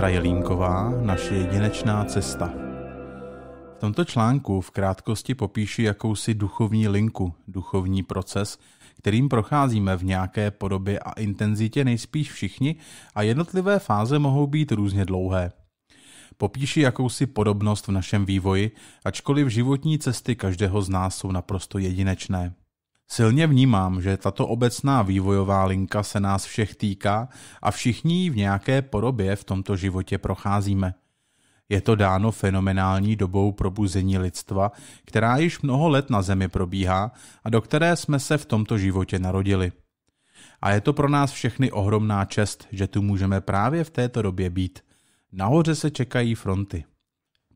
Petra Jelínková Naše jedinečná cesta. V tomto článku v krátkosti popíši jakousi duchovní linku, duchovní proces, kterým procházíme v nějaké podobě a intenzitě nejspíš všichni a jednotlivé fáze mohou být různě dlouhé. Popíši jakousi podobnost v našem vývoji, ačkoliv životní cesty každého z nás jsou naprosto jedinečné. Silně vnímám, že tato obecná vývojová linka se nás všech týká a všichni ji v nějaké podobě v tomto životě procházíme. Je to dáno fenomenální dobou probuzení lidstva, která již mnoho let na Zemi probíhá a do které jsme se v tomto životě narodili. A je to pro nás všechny ohromná čest, že tu můžeme právě v této době být. Nahoře se čekají fronty.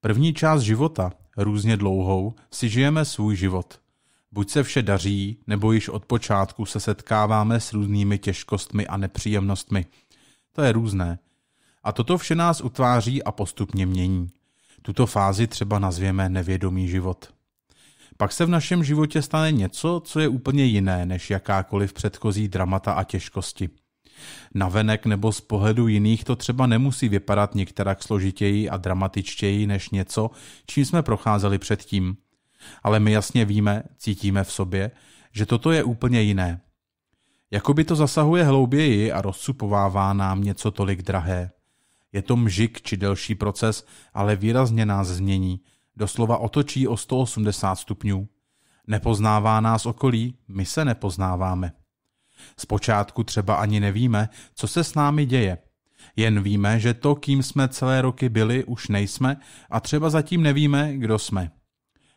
První část života, různě dlouhou, si žijeme svůj život – Buď se vše daří, nebo již od počátku se setkáváme s různými těžkostmi a nepříjemnostmi. To je různé. A toto vše nás utváří a postupně mění. Tuto fázi třeba nazvěme nevědomý život. Pak se v našem životě stane něco, co je úplně jiné než jakákoliv předchozí dramata a těžkosti. Navenek nebo z pohledu jiných to třeba nemusí vypadat některak složitěji a dramatičtěji než něco, čím jsme procházeli předtím ale my jasně víme, cítíme v sobě, že toto je úplně jiné. Jakoby to zasahuje hlouběji a rozsupovává nám něco tolik drahé. Je to mžik či delší proces, ale výrazně nás změní, doslova otočí o 180 stupňů. Nepoznává nás okolí, my se nepoznáváme. Zpočátku třeba ani nevíme, co se s námi děje. Jen víme, že to, kým jsme celé roky byli, už nejsme a třeba zatím nevíme, kdo jsme.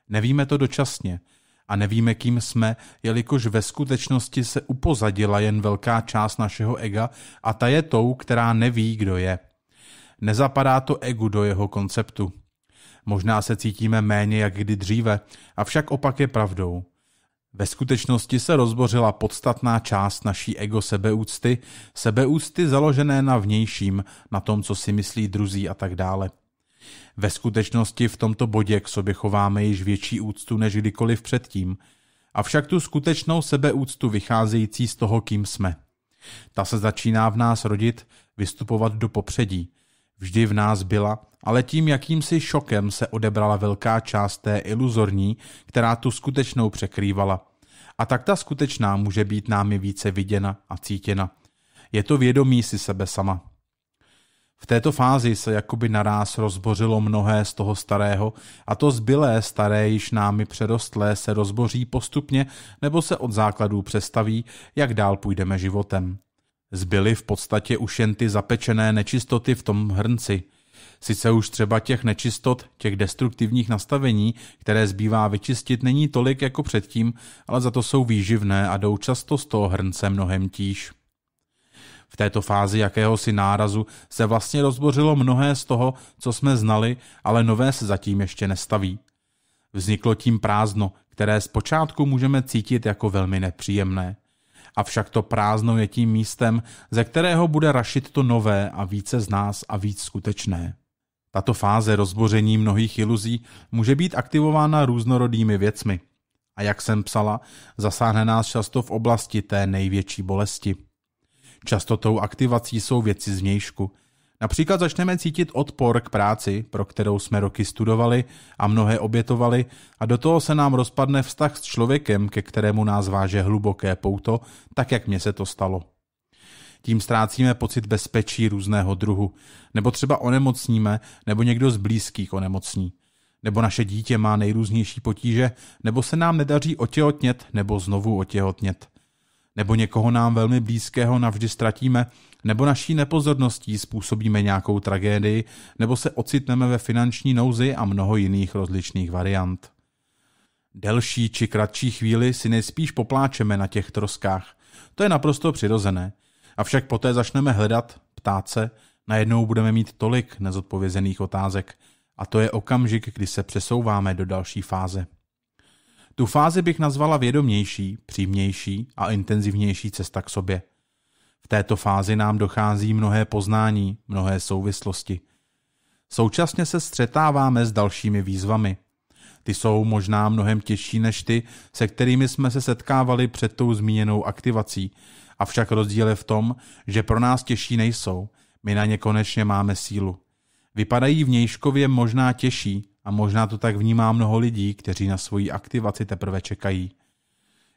Nevíme to dočasně a nevíme, kým jsme, jelikož ve skutečnosti se upozadila jen velká část našeho ega a ta je tou, která neví, kdo je. Nezapadá to egu do jeho konceptu. Možná se cítíme méně jak kdy dříve, avšak opak je pravdou. Ve skutečnosti se rozbořila podstatná část naší ego sebeúcty, sebeúcty založené na vnějším, na tom, co si myslí druzí a tak dále. Ve skutečnosti v tomto bodě k sobě chováme již větší úctu než kdykoliv předtím, avšak tu skutečnou sebeúctu vycházející z toho, kým jsme. Ta se začíná v nás rodit, vystupovat do popředí. Vždy v nás byla, ale tím jakýmsi šokem se odebrala velká část té iluzorní, která tu skutečnou překrývala. A tak ta skutečná může být námi více viděna a cítěna. Je to vědomí si sebe sama. V této fázi se jakoby naráz rozbořilo mnohé z toho starého a to zbylé staré již námi přerostlé se rozboří postupně nebo se od základů přestaví, jak dál půjdeme životem. Zbyly v podstatě už jen ty zapečené nečistoty v tom hrnci. Sice už třeba těch nečistot, těch destruktivních nastavení, které zbývá vyčistit, není tolik jako předtím, ale za to jsou výživné a jdou často z toho hrnce mnohem tíž. V této fázi jakéhosi nárazu se vlastně rozbořilo mnohé z toho, co jsme znali, ale nové se zatím ještě nestaví. Vzniklo tím prázdno, které zpočátku můžeme cítit jako velmi nepříjemné. Avšak to prázdno je tím místem, ze kterého bude rašit to nové a více z nás a víc skutečné. Tato fáze rozboření mnohých iluzí může být aktivována různorodými věcmi. A jak jsem psala, zasáhne nás často v oblasti té největší bolesti. Často tou aktivací jsou věci z zvnějšku. Například začneme cítit odpor k práci, pro kterou jsme roky studovali a mnohé obětovali, a do toho se nám rozpadne vztah s člověkem, ke kterému nás váže hluboké pouto, tak jak mně se to stalo. Tím ztrácíme pocit bezpečí různého druhu, nebo třeba onemocníme, nebo někdo z blízkých onemocní nebo naše dítě má nejrůznější potíže, nebo se nám nedaří otěhotnět nebo znovu otěhotnět nebo někoho nám velmi blízkého navždy ztratíme, nebo naší nepozorností způsobíme nějakou tragédii, nebo se ocitneme ve finanční nouzi a mnoho jiných rozličných variant. Delší či kratší chvíli si nejspíš popláčeme na těch troskách. To je naprosto přirozené. Avšak poté začneme hledat, ptát se, najednou budeme mít tolik nezodpovězených otázek. A to je okamžik, kdy se přesouváme do další fáze. Tu fázi bych nazvala vědomější, přímější a intenzivnější cesta k sobě. V této fázi nám dochází mnohé poznání, mnohé souvislosti. Současně se střetáváme s dalšími výzvami. Ty jsou možná mnohem těžší než ty, se kterými jsme se setkávali před tou zmíněnou aktivací, avšak rozdíl je v tom, že pro nás těžší nejsou, my na ně konečně máme sílu. Vypadají vnějškově možná těžší, a možná to tak vnímá mnoho lidí, kteří na svoji aktivaci teprve čekají.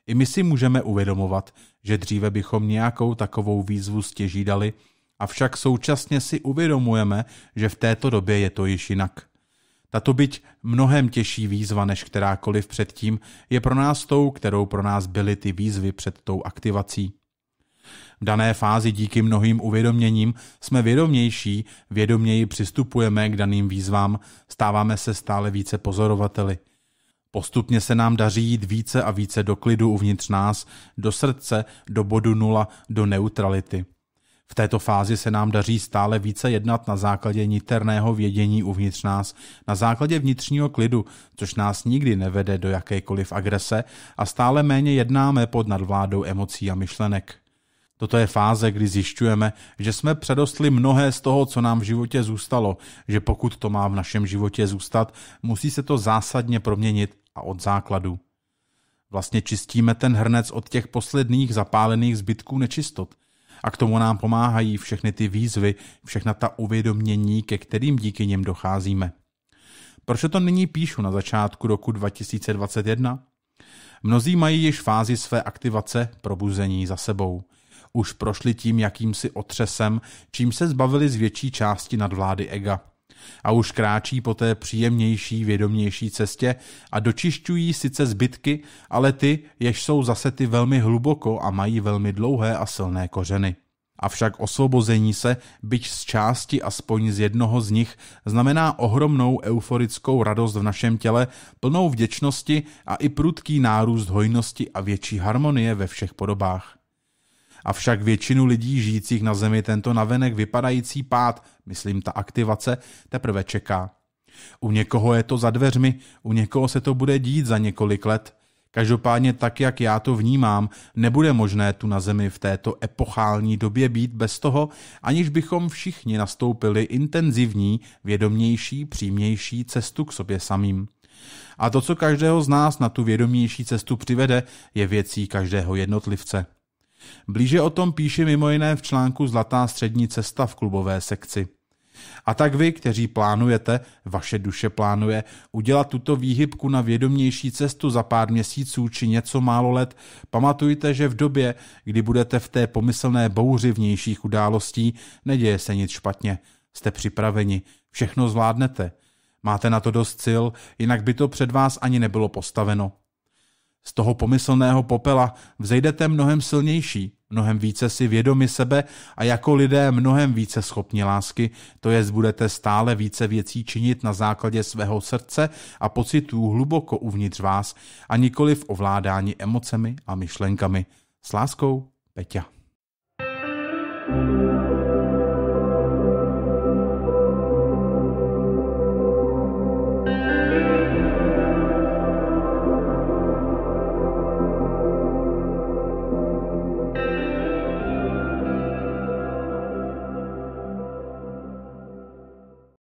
I my si můžeme uvědomovat, že dříve bychom nějakou takovou výzvu stěží dali, avšak současně si uvědomujeme, že v této době je to již jinak. Tato byť mnohem těžší výzva než kterákoliv předtím je pro nás tou, kterou pro nás byly ty výzvy před tou aktivací. V dané fázi díky mnohým uvědoměním jsme vědomější, vědoměji přistupujeme k daným výzvám, stáváme se stále více pozorovateli. Postupně se nám daří jít více a více do klidu uvnitř nás, do srdce, do bodu nula, do neutrality. V této fázi se nám daří stále více jednat na základě niterného vědění uvnitř nás, na základě vnitřního klidu, což nás nikdy nevede do jakékoliv agrese a stále méně jednáme pod nadvládou emocí a myšlenek. Toto je fáze, kdy zjišťujeme, že jsme předostli mnohé z toho, co nám v životě zůstalo, že pokud to má v našem životě zůstat, musí se to zásadně proměnit a od základu. Vlastně čistíme ten hrnec od těch posledních zapálených zbytků nečistot. A k tomu nám pomáhají všechny ty výzvy, všechna ta uvědomění, ke kterým díky něm docházíme. Proč to nyní píšu na začátku roku 2021? Mnozí mají již fázi své aktivace probuzení za sebou – už prošli tím jakýmsi otřesem, čím se zbavili z větší části nadvlády ega. A už kráčí po té příjemnější, vědomější cestě a dočišťují sice zbytky, ale ty, jež jsou zase ty velmi hluboko a mají velmi dlouhé a silné kořeny. Avšak osvobození se, byť z části aspoň z jednoho z nich, znamená ohromnou euforickou radost v našem těle, plnou vděčnosti a i prudký nárůst hojnosti a větší harmonie ve všech podobách. Avšak většinu lidí žijících na Zemi tento navenek vypadající pád, myslím ta aktivace, teprve čeká. U někoho je to za dveřmi, u někoho se to bude dít za několik let. Každopádně tak, jak já to vnímám, nebude možné tu na Zemi v této epochální době být bez toho, aniž bychom všichni nastoupili intenzivní, vědomější, přímější cestu k sobě samým. A to, co každého z nás na tu vědomější cestu přivede, je věcí každého jednotlivce. Blíže o tom píše mimo jiné v článku Zlatá střední cesta v klubové sekci. A tak vy, kteří plánujete, vaše duše plánuje, udělat tuto výhybku na vědomější cestu za pár měsíců či něco málo let, pamatujte, že v době, kdy budete v té pomyslné bouři vnějších událostí, neděje se nic špatně. Jste připraveni, všechno zvládnete. Máte na to dost sil, jinak by to před vás ani nebylo postaveno. Z toho pomyslného popela vzejdete mnohem silnější, mnohem více si vědomi sebe a jako lidé mnohem více schopni lásky, to jest budete stále více věcí činit na základě svého srdce a pocitů hluboko uvnitř vás a nikoli v ovládání emocemi a myšlenkami. S láskou, Peťa. thank you